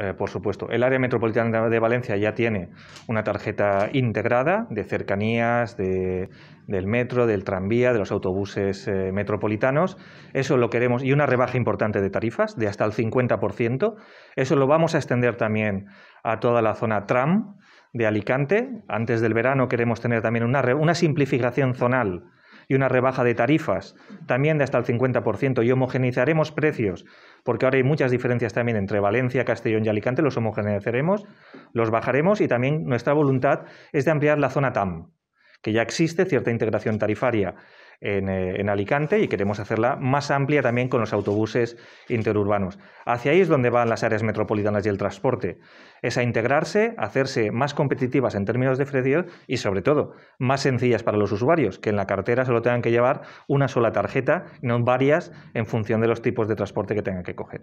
Eh, por supuesto. El área metropolitana de Valencia ya tiene una tarjeta integrada de cercanías, del metro, del tranvía, de los autobuses eh, metropolitanos. Eso lo queremos y una rebaja importante de tarifas de hasta el 50%. Eso lo vamos a extender también a toda la zona tram de Alicante. Antes del verano queremos tener también una, una simplificación zonal y una rebaja de tarifas también de hasta el 50% y homogeneizaremos precios, porque ahora hay muchas diferencias también entre Valencia, Castellón y Alicante, los homogeneizaremos, los bajaremos y también nuestra voluntad es de ampliar la zona TAM que ya existe cierta integración tarifaria eh, en, Alicante y queremos hacerla más amplia también con los autobuses interurbanos. Hacia ahí es donde van las áreas metropolitanas y el transporte. Es a integrarse, hacerse más competitivas en términos de frecuencia y, sobre todo, más sencillas para los usuarios, que en la cartera solo tengan que llevar una sola tarjeta, no varias, en función de los tipos de transporte que tengan que coger.